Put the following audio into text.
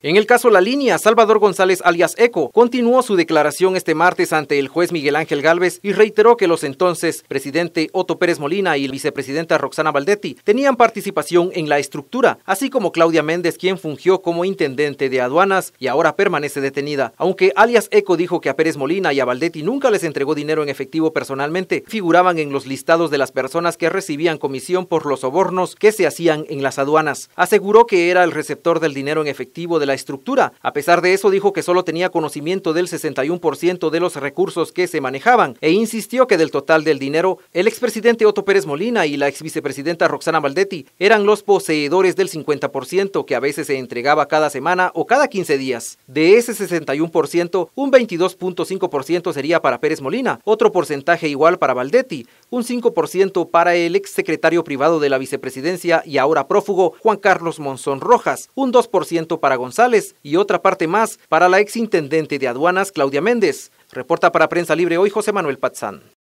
En el caso La Línea, Salvador González alias Eco continuó su declaración este martes ante el juez Miguel Ángel Galvez y reiteró que los entonces presidente Otto Pérez Molina y vicepresidenta Roxana Valdetti tenían participación en la estructura, así como Claudia Méndez, quien fungió como intendente de aduanas y ahora permanece detenida. Aunque alias Eco dijo que a Pérez Molina y a Valdetti nunca les entregó dinero en efectivo personalmente, figuraban en los listados de las personas que recibían comisión por los sobornos que se hacían en las aduanas. Aseguró que era el receptor del dinero en efectivo de la estructura. A pesar de eso, dijo que solo tenía conocimiento del 61% de los recursos que se manejaban e insistió que del total del dinero, el expresidente Otto Pérez Molina y la exvicepresidenta Roxana Baldetti eran los poseedores del 50% que a veces se entregaba cada semana o cada 15 días. De ese 61%, un 22.5% sería para Pérez Molina, otro porcentaje igual para Valdetti, un 5% para el exsecretario privado de la vicepresidencia y ahora prófugo Juan Carlos Monzón Rojas, un 2% para González y otra parte más para la exintendente de aduanas Claudia Méndez. Reporta para Prensa Libre hoy José Manuel Patzán.